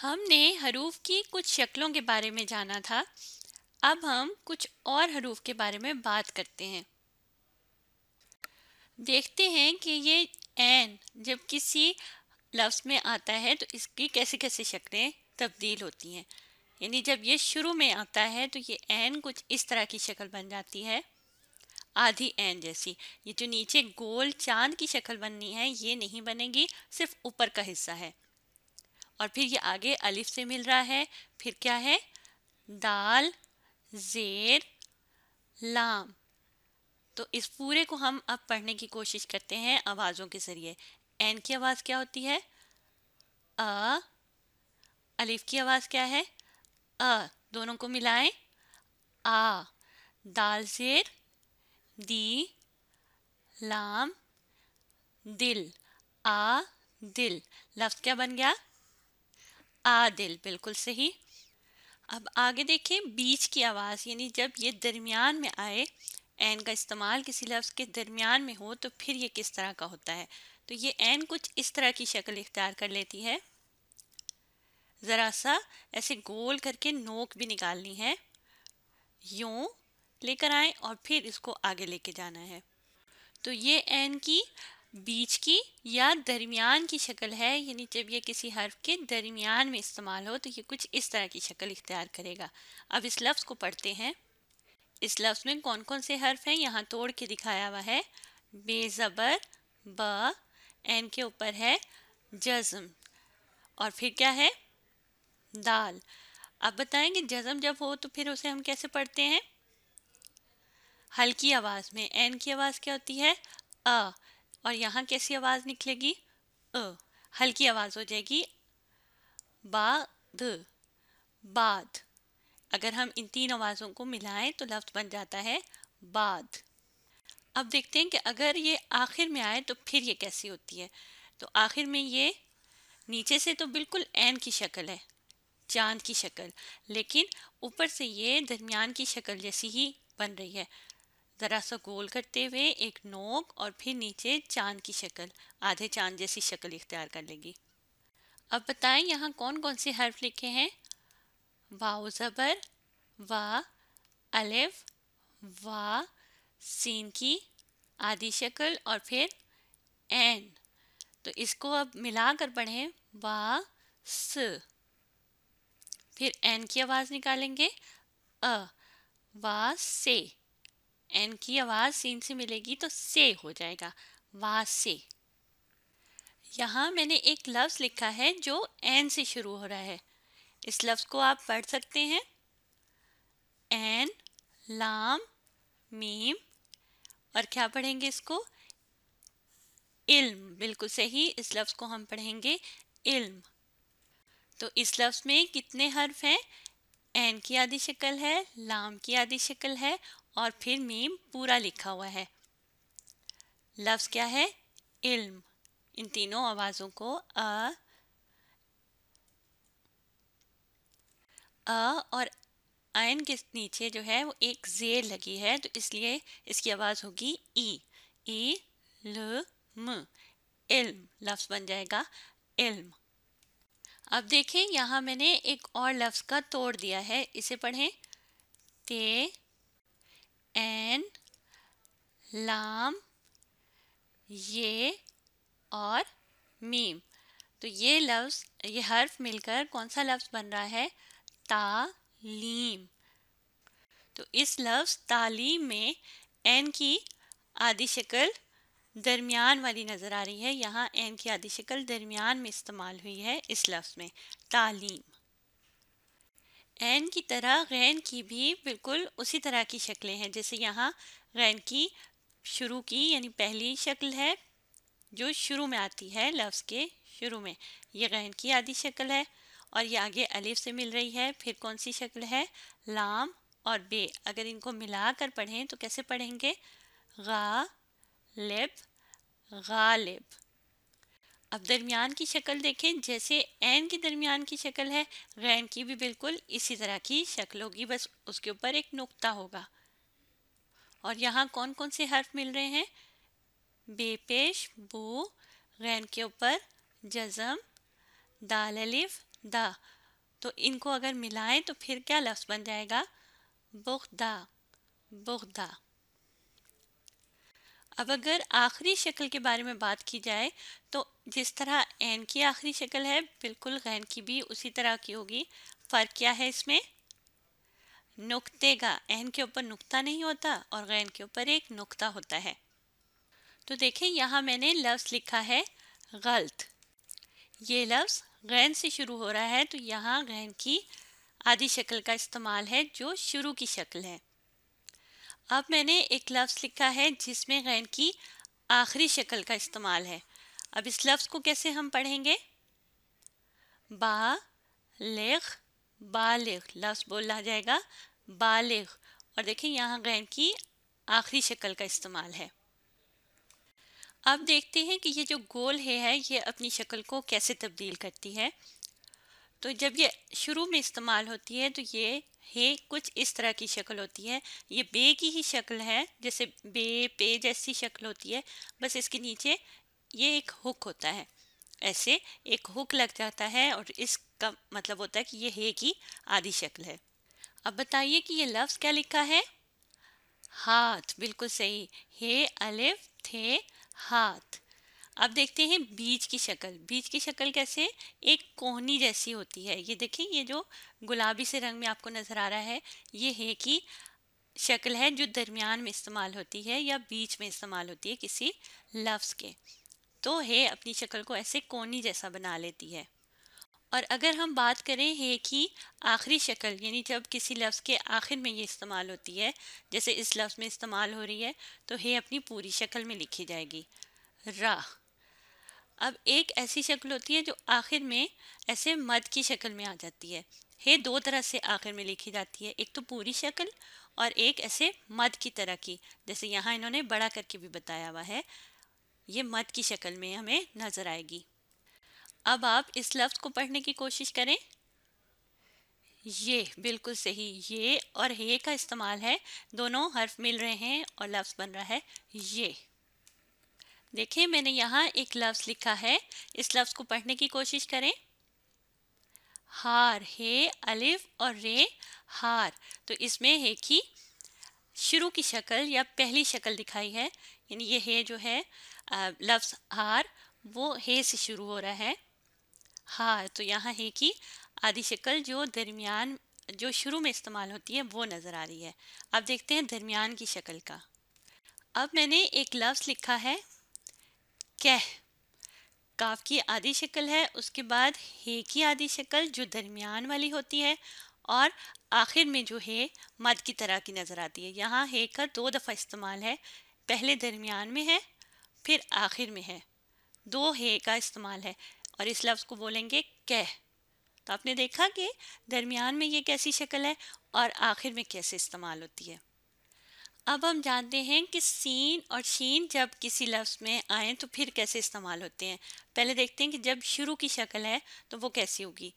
हमने हरूफ की कुछ शक्लों के बारे में जाना था अब हम कुछ और हरूफ के बारे में बात करते हैं देखते हैं कि ये एन जब किसी लफ्ज़ में आता है तो इसकी कैसे कैसे शक्लें तब्दील होती हैं यानी जब ये शुरू में आता है तो ये एन कुछ इस तरह की शक्ल बन जाती है आधी एन जैसी ये जो नीचे गोल चांद की शक्ल बननी है ये नहीं बनेगी सिर्फ ऊपर का हिस्सा है और फिर ये आगे अलिफ से मिल रहा है फिर क्या है दाल जेर लाम तो इस पूरे को हम अब पढ़ने की कोशिश करते हैं आवाज़ों के ज़रिए एन की आवाज़ क्या होती है अ अलिफ की आवाज़ क्या है अ दोनों को मिलाएं आ दाल जेर दी लाम दिल आ दिल लफ्ज़ क्या बन गया आदिल बिल्कुल सही अब आगे देखें बीच की आवाज़ यानी जब ये दरमियान में आए एन का इस्तेमाल किसी लफ्ज़ के दरमियान में हो तो फिर ये किस तरह का होता है तो ये एन कुछ इस तरह की शक्ल इख्तियार कर लेती है ज़रा सा ऐसे गोल करके नोक भी निकालनी है यूँ लेकर आए और फिर इसको आगे लेके जाना है तो ये एन की बीच की या दरमियान की शक्ल है यानी जब यह किसी हर्फ के दरमियान में इस्तेमाल हो तो ये कुछ इस तरह की शक्ल इख्तियार करेगा अब इस लफ्ज़ को पढ़ते हैं इस लफ्ज़ में कौन कौन से हर्फ हैं यहाँ तोड़ के दिखाया हुआ है बेज़बर ब एन के ऊपर है जज़म और फिर क्या है दाल अब बताएं कि जज़म जब हो तो फिर उसे हम कैसे पढ़ते हैं हल्की आवाज़ में एन की आवाज़ क्या होती है अ और यहाँ कैसी आवाज़ निकलेगी अ हल्की आवाज़ हो जाएगी बाद बाद अगर हम इन तीन आवाज़ों को मिलाएं तो लफ्ज़ बन जाता है बाद अब देखते हैं कि अगर ये आखिर में आए तो फिर ये कैसी होती है तो आखिर में ये नीचे से तो बिल्कुल एन की शक्ल है चांद की शक्ल लेकिन ऊपर से ये दरमियान की शक्ल जैसी ही बन रही है ज़रा सा गोल करते हुए एक नोक और फिर नीचे चांद की शक्ल आधे चांद जैसी शक्ल इख्तियार कर लेगी अब बताएं यहाँ कौन कौन से हर्फ लिखे हैं वाओ ज़बर वा अलिफ वा सीन की आधी शक्ल और फिर एन तो इसको अब मिला कर पढ़ें वा स फिर एन की आवाज़ निकालेंगे अ वा से एन की आवाज़ सीन से मिलेगी तो से हो जाएगा वा से यहाँ मैंने एक लफ्ज़ लिखा है जो एन से शुरू हो रहा है इस लफ्ज़ को आप पढ़ सकते हैं एन लाम मीम और क्या पढ़ेंगे इसको इल्म बिल्कुल सही इस लफ्ज़ को हम पढ़ेंगे इल्म तो इस लफ्ज़ में कितने हर्फ हैं एन की आदि शक्ल है लाम की आदि शक्ल है और फिर मीम पूरा लिखा हुआ है लफ्ज़ क्या है इल्म इन तीनों आवाज़ों को अ अ और आयन के नीचे जो है वो एक जेर लगी है तो इसलिए इसकी आवाज़ होगी ई ई ल म इल्म लफ्ज़ बन जाएगा इल्म अब देखें यहाँ मैंने एक और लफ्ज़ का तोड़ दिया है इसे पढ़ें ते एन लाम ये और मीम तो ये लफ्ज़ ये हर्फ मिलकर कौन सा लफ्ज़ बन रहा है तालीम तो इस लफ्ज़ तालीम में एन की आदि शक्ल दरमियान वाली नज़र आ रही है यहाँ एन की आदि शक्ल दरमियान में इस्तेमाल हुई है इस लफ्ज़ में तालीम एन की तरह गैन की भी बिल्कुल उसी तरह की शक्लें हैं जैसे यहाँ गैन की शुरू की यानी पहली शक्ल है जो शुरू में आती है लफ्ज़ के शुरू में ये गैन की आधी शक्ल है और ये आगे अलिफ से मिल रही है फिर कौन सी शक्ल है लाम और बे अगर इनको मिला कर पढ़ें तो कैसे पढ़ेंगे गा लिब गालिब अब दरमियान की शक्ल देखें जैसे एन के दरमियान की शक्ल है गैन की भी बिल्कुल इसी तरह की शक्ल होगी बस उसके ऊपर एक नुक्ता होगा और यहाँ कौन कौन से हर्फ मिल रहे हैं बेपेश बू गैन के ऊपर जज़म दाल अलिफ दा तो इनको अगर मिलाएं तो फिर क्या लफ्ज़ बन जाएगा बुख दा बुख दा अब अगर आखिरी शक्ल के बारे में बात की जाए तो जिस तरह एन की आखिरी शक्ल है बिल्कुल गैन की भी उसी तरह की होगी फ़र्क क्या है इसमें नुक्ते का एन के ऊपर नुक्ता नहीं होता और गैन के ऊपर एक नुक्ता होता है तो देखें यहाँ मैंने लफ्ज़ लिखा है गलत ये लफ्ज़ गैन से शुरू हो रहा है तो यहाँ गैन की आदि शक्ल का इस्तेमाल है जो शुरू की शक्ल है अब मैंने एक लफ्ज़ लिखा है जिसमें गैन की आखिरी शक्ल का इस्तेमाल है अब इस लफ्ज़ को कैसे हम पढ़ेंगे बा लेख बालिग लफ्ज़ बोला जाएगा बालिग और देखें यहाँ गैन की आखिरी शक्ल का इस्तेमाल है अब देखते हैं कि ये जो गोल है, है ये अपनी शक्ल को कैसे तब्दील करती है तो जब ये शुरू में इस्तेमाल होती है तो ये हे कुछ इस तरह की शक्ल होती है ये बे की ही शक्ल है जैसे बे पे जैसी शक्ल होती है बस इसके नीचे ये एक हुक होता है ऐसे एक हुक लग जाता है और इसका मतलब होता है कि ये हे की आधी शक्ल है अब बताइए कि ये लफ्ज़ क्या लिखा है हाथ बिल्कुल सही हे अलिफ थे हाथ अब देखते हैं बीज की शक्ल बीज की शक्ल कैसे एक कोहनी जैसी होती है ये देखें ये जो गुलाबी से रंग में आपको नज़र आ रहा है ये है कि शक्ल है जो दरमियान में इस्तेमाल होती है या बीच में इस्तेमाल होती है किसी लफ्ज़ के तो हे अपनी शक्ल को ऐसे कोनी जैसा बना लेती है और अगर हम बात करें हे की आखिरी शक्ल यानी जब किसी लफ्ज़ के आखिर में ये इस्तेमाल होती है जैसे इस लफ्ज़ में इस्तेमाल हो रही है तो हे अपनी पूरी शक्ल में लिखी जाएगी राह अब एक ऐसी शक्ल होती है जो आखिर में ऐसे मद की शक्ल में आ जाती है हे दो तरह से आखिर में लिखी जाती है एक तो पूरी शक्ल और एक ऐसे मद की तरह की जैसे यहाँ इन्होंने बड़ा करके भी बताया हुआ है ये मद की शक्ल में हमें नज़र आएगी अब आप इस लफ्ज़ को पढ़ने की कोशिश करें ये बिल्कुल सही ये और हे का इस्तेमाल है दोनों हर्फ मिल रहे हैं और लफ्ज़ बन रहा है ये देखिए मैंने यहाँ एक लफ्ज़ लिखा है इस लफ्ज़ को पढ़ने की कोशिश करें हार हे अलिफ और रे हार तो इसमें है की शुरू की शक्ल या पहली शक्ल दिखाई है यानी ये हे जो है लफ्ज़ हार वो हे से शुरू हो रहा है हार तो यहाँ है की आधी शक्ल जो दरमियान जो शुरू में इस्तेमाल होती है वो नज़र आ रही है अब देखते हैं दरमियान की शक्ल का अब मैंने एक लफ्ज़ लिखा है कह काफ की आधी शक्ल है उसके बाद हे की आधी शक्ल जो दरमियान वाली होती है और आखिर में जो है मद की तरह की नज़र आती है यहाँ हे का दो दफ़ा इस्तेमाल है पहले दरमियान में है फिर आखिर में है दो हे का इस्तेमाल है और इस लफ्ज़ को बोलेंगे कह तो आपने देखा कि दरमियान में ये कैसी शक्ल है और आखिर में कैसे इस्तेमाल होती है अब हम जानते हैं कि सीन और शीन जब किसी लफ्ज़ में आए तो फिर कैसे इस्तेमाल होते हैं पहले देखते हैं कि जब शुरू की शक्ल है तो वो कैसी होगी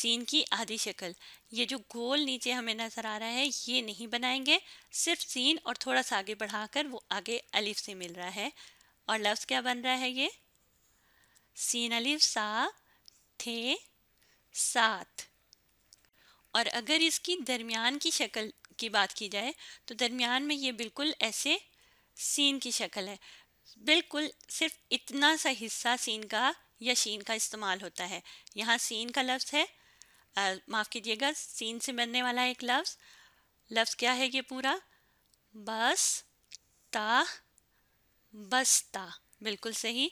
सीन की आधी शक्ल ये जो गोल नीचे हमें नज़र आ रहा है ये नहीं बनाएंगे सिर्फ सीन और थोड़ा सा आगे बढ़ाकर वो आगे अलिफ से मिल रहा है और लफ्ज़ क्या बन रहा है ये सीन अलिफ सा थे साथ और अगर इसकी दरमियान की शक्ल की बात की जाए तो दरमियान में ये बिल्कुल ऐसे सीन की शक्ल है बिल्कुल सिर्फ इतना सा हिस्सा सीन का या शीन का इस्तेमाल होता है यहाँ सीन का लफ्ज़ है माफ़ कीजिएगा सीन से बनने वाला एक लफ्ज़ लफ्ज़ क्या है ये पूरा बस ता बस्ता बिल्कुल सही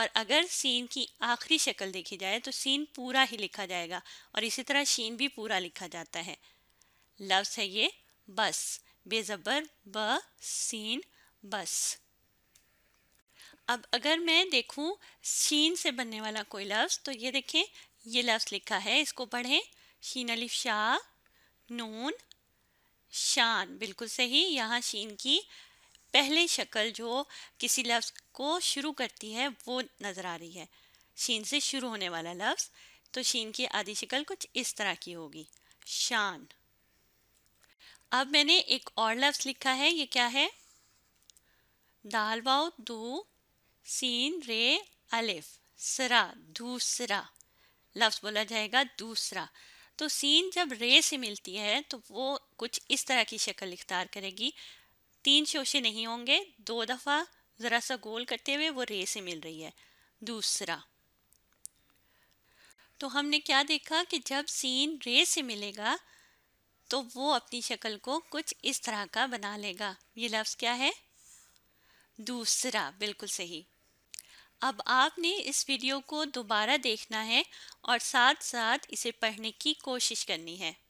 और अगर सीन की आखिरी शक्ल देखी जाए तो सीन पूरा ही लिखा जाएगा और इसी तरह शीन भी पूरा लिखा जाता है लफ्ज़ है ये बस बेज़बर ब सीन बस अब अगर मैं देखूं शीन से बनने वाला कोई लफ्ज़ तो ये देखें ये लफ्ज़ लिखा है इसको पढ़ें शीन अलिफ शाह नून शान बिल्कुल सही यहाँ शीन की पहली शक्ल जो किसी लफ्ज़ को शुरू करती है वो नज़र आ रही है शीन से शुरू होने वाला लफ्ज़ तो शीन की आधी शक्ल कुछ इस तरह की होगी शान अब मैंने एक और लफ्ज़ लिखा है ये क्या है दाल वाव दो सीन रे अलिफ सरा दूसरा लफ्ज़ बोला जाएगा दूसरा तो सीन जब रे से मिलती है तो वो कुछ इस तरह की शक्ल इख्तार करेगी तीन शोशे नहीं होंगे दो दफ़ा ज़रा सा गोल करते हुए वो रे से मिल रही है दूसरा तो हमने क्या देखा कि जब सीन रे से मिलेगा तो वो अपनी शक्ल को कुछ इस तरह का बना लेगा ये लफ्ज़ क्या है दूसरा बिल्कुल सही अब आपने इस वीडियो को दोबारा देखना है और साथ साथ इसे पढ़ने की कोशिश करनी है